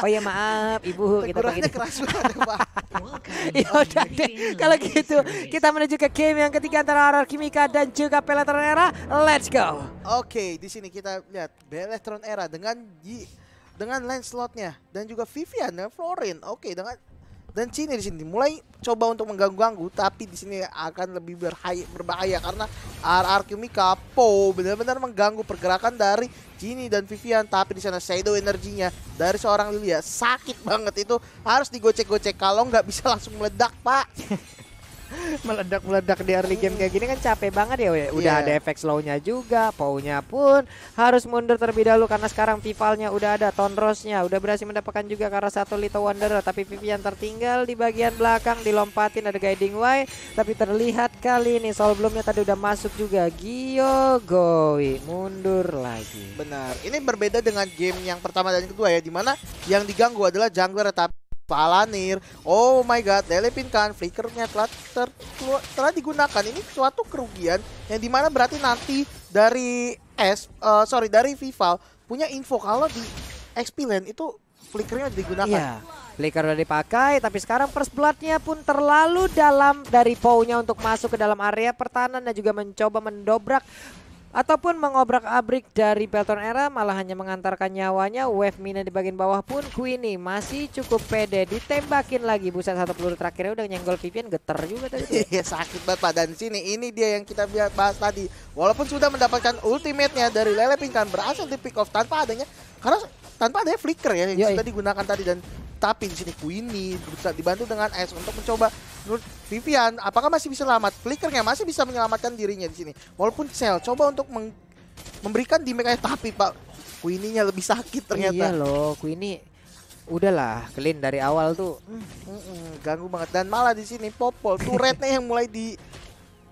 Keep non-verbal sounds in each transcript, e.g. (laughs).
Oh ya maaf Ibu kita Tegurannya gitu, gitu. keras banget ya, Pak. (laughs) Ya deh. Kalau gitu kita menuju ke game yang ketiga antara Horror Kimika dan juga Peletron Era. Let's go. Oke, okay, di sini kita lihat Peletron Era dengan dengan Lancelotnya dan juga Vivian dan Florin. Oke, okay, dengan dan Cini di sini mulai coba untuk mengganggu-ganggu tapi di sini akan lebih berbahaya, berbahaya karena RR RRQ po benar-benar mengganggu pergerakan dari Cini dan Vivian tapi di sana shadow energinya dari seorang Lilia sakit banget itu harus digocek-gocek kalau nggak bisa langsung meledak pak (laughs) (laughs) meledak-meledak di early game kayak gini kan capek banget ya. Udah yeah. ada efek slow-nya juga, pow-nya pun harus mundur terlebih dahulu karena sekarang Vivalnya udah ada, Tonrosnya udah berhasil mendapatkan juga karena satu Little Wanderer tapi Vivian tertinggal di bagian belakang dilompatin ada guiding way tapi terlihat kali ini soal belumnya tadi udah masuk juga Gio goi mundur lagi. Benar. Ini berbeda dengan game yang pertama dan kedua ya di mana yang diganggu adalah jungler tapi Palanir. Oh my god, Delepin kan flickernya telah ter, telah digunakan. Ini suatu kerugian yang dimana berarti nanti dari S uh, sorry dari Vival punya info kalau di XP lane itu flickernya digunakan. Yeah. Flicker udah dipakai tapi sekarang first bloodnya pun terlalu dalam dari pow untuk masuk ke dalam area pertahanan dan juga mencoba mendobrak ataupun mengobrak-abrik dari Pelton era malah hanya mengantarkan nyawanya wave Mina di bagian bawah pun Queenie masih cukup pede ditembakin lagi buset satu peluru terakhirnya udah nyenggol Vivian geter juga tadi iya, (laughs) sakit banget dan sini ini dia yang kita bahas tadi walaupun sudah mendapatkan ultimate-nya dari Lele Pingkan berhasil di pick off tanpa adanya karena tanpa adanya flicker ya yang Yoi. sudah digunakan tadi dan tapi di sini Queenie dibantu dengan es untuk mencoba menurut Vivian apakah masih bisa selamat? Flickernya masih bisa menyelamatkan dirinya di sini. Walaupun Cell coba untuk memberikan damage tapi Pak queenie lebih sakit ternyata. Iya loh, Queenie udahlah clean dari awal tuh mm, mm, ganggu banget dan malah di sini popol tuh turretnya yang mulai di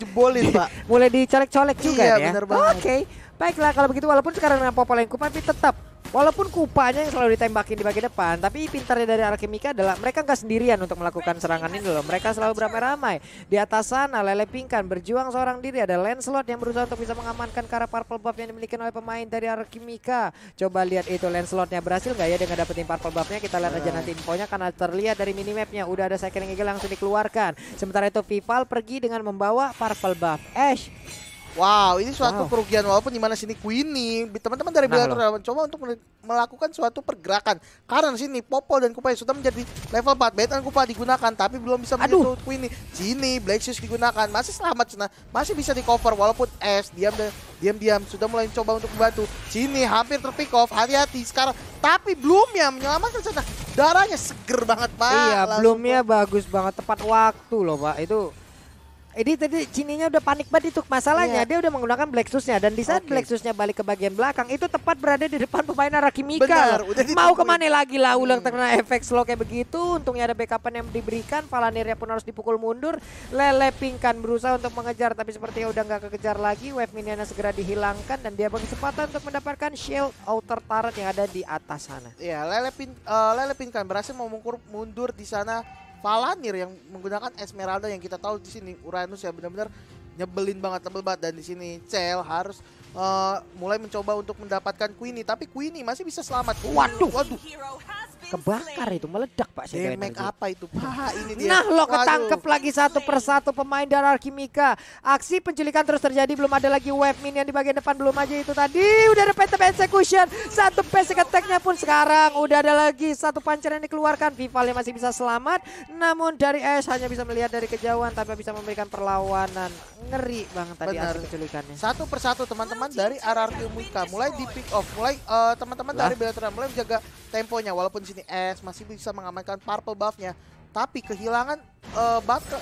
jebolin pak (laughs) mulai dicolek-colek juga iya, ya oke okay. baiklah kalau begitu walaupun sekarang dengan popol yang kupat tapi tetap Walaupun kupanya yang selalu ditembakin di bagian depan, tapi pintarnya dari Alchemika adalah mereka nggak sendirian untuk melakukan serangan ini loh. Mereka selalu beramai-ramai. Di atas sana Lele Pingkan berjuang seorang diri. Ada Lancelot yang berusaha untuk bisa mengamankan cara purple buff yang dimiliki oleh pemain dari Alchemika. Coba lihat itu Lancelotnya berhasil nggak ya dengan dapetin purple buffnya. Kita lihat aja nanti infonya karena terlihat dari minimapnya. Udah ada second eagle langsung dikeluarkan. Sementara itu Vival pergi dengan membawa purple buff. Ash Wow, ini suatu wow. kerugian walaupun di mana sini Queenie, teman-teman dari nah, coba untuk melakukan suatu pergerakan. Karena sini Popo dan Kupai sudah menjadi level 4. Baitan Kupai digunakan tapi belum bisa menyentuh Queenie. Sini Black Shoes digunakan, masih selamat Cina. Masih bisa di cover walaupun S diam diam-diam sudah mulai mencoba untuk membantu. Sini hampir terpick off, hati-hati sekarang. Tapi belum ya menyelamatkan Cina. Darahnya seger banget, Pak. Iya, belumnya bagus banget tepat waktu loh, Pak. Itu ini tadi cininya udah panik banget itu masalahnya yeah. dia udah menggunakan black shoesnya dan di saat okay. black shoesnya balik ke bagian belakang itu tepat berada di depan pemain Arakimika. Benar, Mau kemana lagi lah ulang hmm. terkena efek slow kayak begitu. Untungnya ada backupan yang diberikan. Falanirnya pun harus dipukul mundur. Lele Pingkan berusaha untuk mengejar tapi sepertinya udah nggak kekejar lagi. Wave Miniana segera dihilangkan dan dia berkesempatan untuk mendapatkan shield outer turret yang ada di atas sana. Iya, yeah, Lele, Pin, uh, Lele Pingkan berhasil memukul mundur di sana Palanir yang menggunakan Esmeralda yang kita tahu di sini Uranus ya benar-benar nyebelin banget tebel banget dan di sini Cel harus uh, mulai mencoba untuk mendapatkan Queenie tapi Queenie masih bisa selamat. Waduh, waduh kebakar itu meledak Pak si Damage apa itu Pak ini nah, dia. Nah lo ketangkep lagi satu persatu pemain dari Arkimika Aksi penculikan terus terjadi belum ada lagi wave yang di bagian depan belum aja itu tadi Udah ada phantom execution Satu basic attacknya pun sekarang Udah ada lagi satu pancaran yang dikeluarkan Vivalnya masih bisa selamat Namun dari Ash hanya bisa melihat dari kejauhan tapi bisa memberikan perlawanan Ngeri banget tadi Benar. aksi penculikannya Satu persatu teman-teman dari Arkimika Mulai di pick off Mulai eh, teman-teman uh, dari Belatron mulai menjaga temponya Walaupun sini ini S masih bisa mengamankan purple buffnya tapi kehilangan uh, eh, batu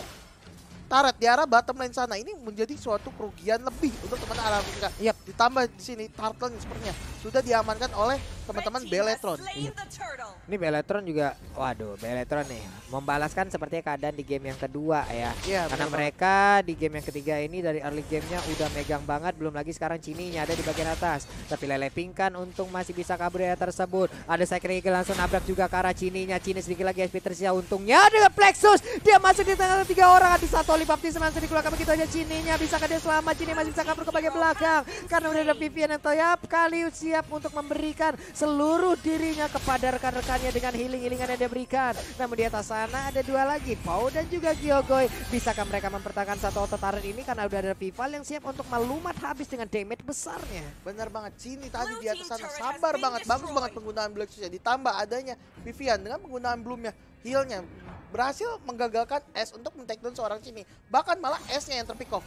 taret di arah bottom lane sana ini menjadi suatu kerugian lebih untuk teman arah Yep. Ditambah di sini Turtle sepertinya sudah diamankan oleh teman-teman Beletron. Ini Beletron juga, waduh, Beletron nih membalaskan sepertinya keadaan di game yang kedua ya. ya Karena bener. mereka di game yang ketiga ini dari early gamenya udah megang banget, belum lagi sekarang Cininya ada di bagian atas. Tapi Lele Pink kan untung masih bisa kabur ya tersebut. Ada Sakri langsung nabrak juga ke arah Cininya. Cini sedikit lagi SP tersisa untungnya ada Plexus. Dia masuk di tengah tiga orang, ada satu oleh Baptis langsung dikeluarkan begitu aja Cininya. Bisa dia selamat, Cini masih bisa kabur ke bagian belakang. Karena udah ada Vivian yang toyap kali usia siap untuk memberikan seluruh dirinya kepada rekan-rekannya dengan healing-healingan yang dia berikan. Namun di atas sana ada dua lagi, Pau dan juga Giyogoy. Bisakah mereka mempertahankan satu auto turret ini karena udah ada Vival yang siap untuk melumat habis dengan damage besarnya. Bener banget, Cini tadi di atas sana sabar banget, bagus banget penggunaan Black Shoes nya Ditambah adanya Vivian dengan penggunaan Bloomnya, healnya berhasil menggagalkan S untuk men-take down seorang Cini. Bahkan malah S-nya yang terpikok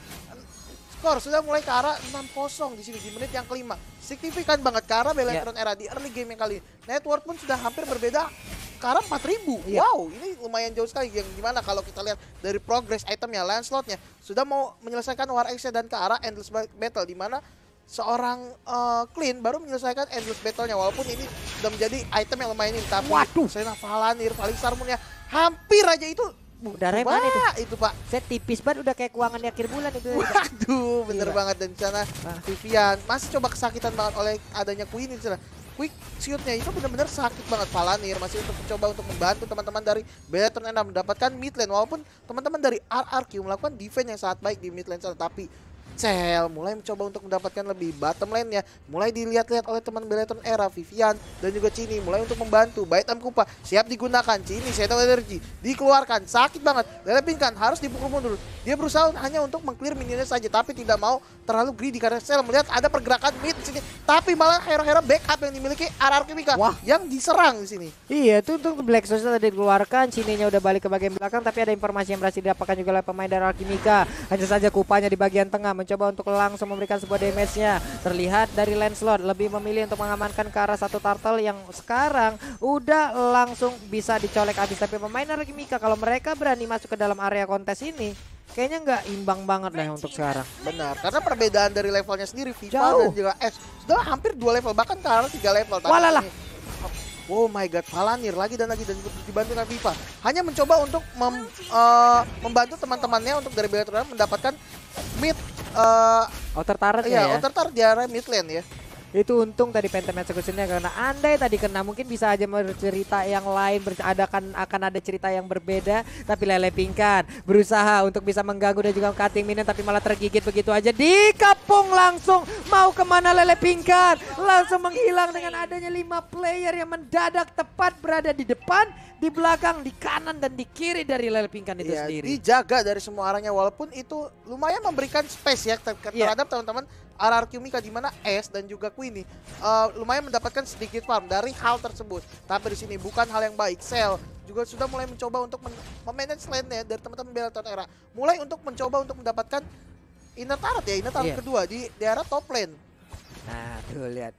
skor sudah mulai ke arah 6-0 di sini di menit yang kelima. Signifikan banget ke arah Belleron ya. yeah. era di early game yang kali ini. Network pun sudah hampir berbeda ke arah 4000. Yeah. Wow, ini lumayan jauh sekali yang gimana kalau kita lihat dari progress itemnya Lancelotnya sudah mau menyelesaikan War X-nya dan ke arah Endless Battle di mana seorang uh, clean baru menyelesaikan endless battle-nya walaupun ini sudah menjadi item yang lumayan ini tapi Waduh. nafalan, Valanir paling Sarmun-nya hampir aja itu itu. mana itu? itu pak. Saya tipis banget udah kayak keuangan di akhir bulan itu. Waduh, bener Gila. banget. Dan di sana ah. Vivian masih coba kesakitan banget oleh adanya Queen di sana. Quick shootnya itu benar-benar sakit banget Palanir masih untuk mencoba untuk membantu teman-teman dari Battle 6 mendapatkan mid lane walaupun teman-teman dari RRQ melakukan defense yang sangat baik di mid lane sana tapi Cel mulai mencoba untuk mendapatkan lebih bottom lane-nya. Mulai dilihat-lihat oleh teman Beleton Era, Vivian, dan juga Cini. Mulai untuk membantu. Bait Kupa siap digunakan. Cini, Shadow Energy dikeluarkan. Sakit banget. Lelepinkan harus dipukul mundur. Dia berusaha hanya untuk mengclear minionnya saja. Tapi tidak mau terlalu greedy karena Cel melihat ada pergerakan mid sini. Tapi malah hero-hero backup yang dimiliki Arar Kimika Wah. yang diserang di sini. Iya, itu untuk Black Source tadi dikeluarkan. Cininya udah balik ke bagian belakang. Tapi ada informasi yang berhasil didapatkan juga oleh pemain dari Kimika Hanya saja kupanya di bagian tengah mencoba untuk langsung memberikan sebuah damage-nya. Terlihat dari Lancelot lebih memilih untuk mengamankan ke arah satu turtle yang sekarang udah langsung bisa dicolek habis. Tapi pemain Arkimika kalau mereka berani masuk ke dalam area kontes ini, kayaknya nggak imbang banget lah untuk sekarang. Benar, karena perbedaan dari levelnya sendiri, Viva Jauh. dan juga S sudah hampir dua level bahkan karena tiga level. Walalah. Ini Oh my god, Valanir lagi dan lagi dan dibantu Navifa. Hanya mencoba untuk mem, uh, membantu teman-temannya untuk dari Bellator mendapatkan mid uh, outer turret iya, ya. Iya, outer turret di area mid lane ya. Itu untung tadi Phantom Executionnya karena andai tadi kena mungkin bisa aja bercerita yang lain beradakan akan ada cerita yang berbeda tapi Lele Pingkan berusaha untuk bisa mengganggu dan juga cutting minion tapi malah tergigit begitu aja di kapung langsung mau kemana Lele Pingkan langsung menghilang dengan adanya lima player yang mendadak tepat berada di depan di belakang di kanan dan di kiri dari Lele Pingkan itu ya, sendiri dijaga dari semua arahnya walaupun itu lumayan memberikan space ya ter iya. terhadap teman teman-teman RRQ Mika di mana S dan juga Queen ini uh, lumayan mendapatkan sedikit farm dari hal tersebut. Tapi di sini bukan hal yang baik. Sel juga sudah mulai mencoba untuk men memanage lane-nya dari teman-teman Belaton Era. Mulai untuk mencoba untuk mendapatkan inner turret ya, inner turret yeah. kedua di daerah top lane. Nah, tuh lihat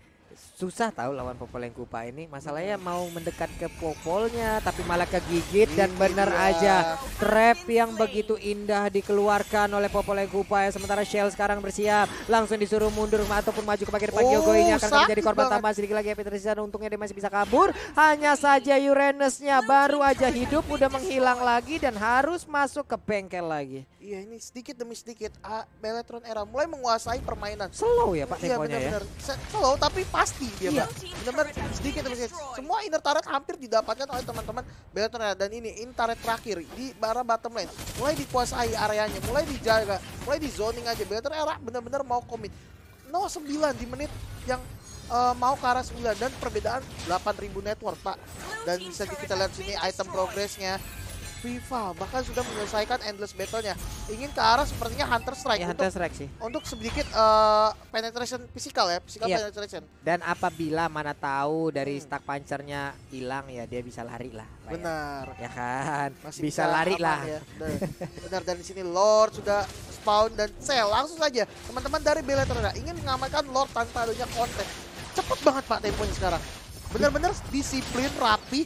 susah tahu lawan Popolengkupa ini. Masalahnya hmm. mau mendekat ke Popolnya tapi malah kegigit dan iya. benar aja trap yang begitu indah dikeluarkan oleh Popolengkupa ya. Sementara Shell sekarang bersiap langsung disuruh mundur ataupun maju ke bagian depan Yogo oh, ini akan menjadi korban tambah sedikit lagi Sisa ya, untungnya dia masih bisa kabur. Hanya saja Uranusnya baru aja hidup udah menghilang lagi dan harus masuk ke bengkel lagi. Iya ini sedikit demi sedikit Beletron Era mulai menguasai permainan. Slow ya Pak iya, temponya iya, ya. Slow tapi pasti dia iya. benar sedikit tapi semua inner turret hampir didapatkan oleh teman-teman Bayonetta dan ini inner turret terakhir di bara bottom lane mulai dikuasai areanya mulai dijaga mulai di zoning aja Bayonetta benar-benar mau komit 09 di menit yang uh, mau ke arah 9 dan perbedaan 8000 network pak dan bisa kita lihat sini item progressnya Viva bahkan sudah menyelesaikan endless battle-nya. Ingin ke arah sepertinya Hunter Strike ya, untuk, Hunter Strike sih. Untuk sedikit uh, penetration physical ya, physical ya. penetration. Dan apabila mana tahu dari hmm. stack punchernya hilang ya dia bisa lari lah. Ya. Benar. Ya, kan? Masih bisa, bisa lari lah. Ya. Benar dan di sini Lord sudah spawn dan sel langsung saja teman-teman dari Belatera ingin mengamankan Lord tanpa adanya konten. Cepet banget Pak temponya sekarang. Benar-benar disiplin rapi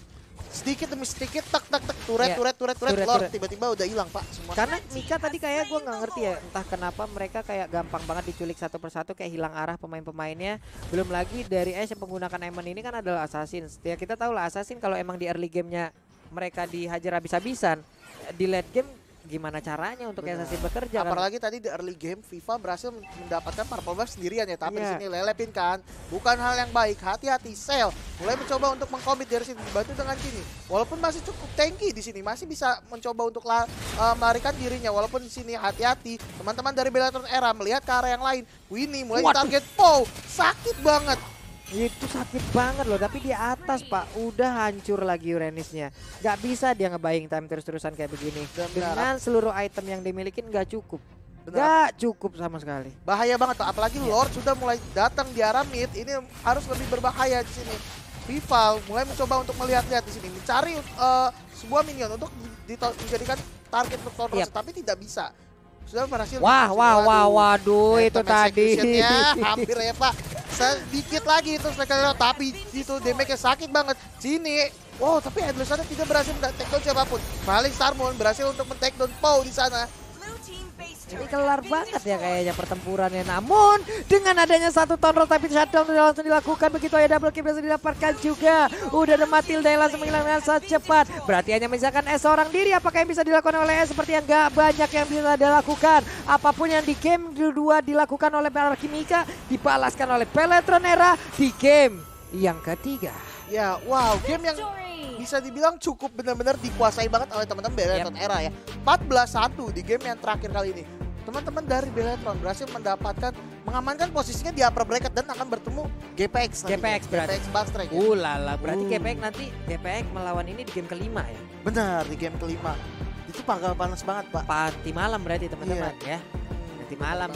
sedikit demi sedikit tak tak tak turet yeah. turet turet turet, turet lord tiba-tiba udah hilang pak semua karena Mika tadi kayak gue nggak ngerti ya entah kenapa mereka kayak gampang banget diculik satu persatu kayak hilang arah pemain-pemainnya belum lagi dari Ash yang menggunakan Emon ini kan adalah assassin ya kita tahu lah assassin kalau emang di early gamenya mereka dihajar habis-habisan di late game gimana caranya untuk Benar. SSC bekerja. Kan? Apalagi tadi di early game FIFA berhasil mendapatkan purple buff sendirian ya, tapi yeah. di iya. sini lelepin kan. Bukan hal yang baik. Hati-hati Sel mulai mencoba untuk mengkomit dari sini dibantu dengan sini Walaupun masih cukup tanky di sini, masih bisa mencoba untuk uh, melarikan dirinya walaupun di sini hati-hati. Teman-teman dari Bellator Era melihat ke arah yang lain. Winnie mulai target Pow. Sakit banget. Itu sakit banget loh, tapi di atas pak udah hancur lagi Uranusnya. Gak bisa dia ngebaying time terus-terusan kayak begini. Dengan seluruh item yang dimiliki gak cukup. Benar. Gak cukup sama sekali. Bahaya banget, tuh. apalagi iya. Lord sudah mulai datang di arah mid. Ini harus lebih berbahaya di sini. Rival mulai mencoba untuk melihat-lihat di sini, mencari uh, sebuah minion untuk dijadikan target untuk Lord yep. tapi tidak bisa. Sudah berhasil. Wah, wah, wah, waduh, itu tadi. (laughs) Hampir ya, Pak sedikit lagi terus mereka lewat tapi itu damage-nya sakit banget sini wow oh, tapi sana tidak berhasil men siapapun balik Starmon berhasil untuk men-takedown Pau di sana ini kelar banget ya kayaknya pertempurannya. Namun dengan adanya satu tonrol tapi shutdown sudah langsung dilakukan begitu ya double kill langsung didapatkan juga. Udah ada Matilda yang langsung menghilangkan saat cepat. Berarti hanya misalkan S orang diri apakah yang bisa dilakukan oleh S seperti yang gak banyak yang bisa dilakukan. Apapun yang di game kedua dilakukan oleh kimika dibalaskan oleh Peletron Era di game yang ketiga. Ya, wow, game yang bisa dibilang cukup benar-benar dikuasai banget oleh teman-teman Bereton yep. Era ya. 14-1 di game yang terakhir kali ini teman-teman dari Bellator berhasil mendapatkan mengamankan posisinya di upper bracket dan akan bertemu GPX ya. hmm. nanti. GPX berarti. GPX Backstrike. Ya? Uh lala, berarti uh. GPX nanti GPX melawan ini di game kelima ya? Benar, di game kelima. Itu bakal panas banget, Pak. Pati malam berarti teman-teman yeah. ya. Nanti malam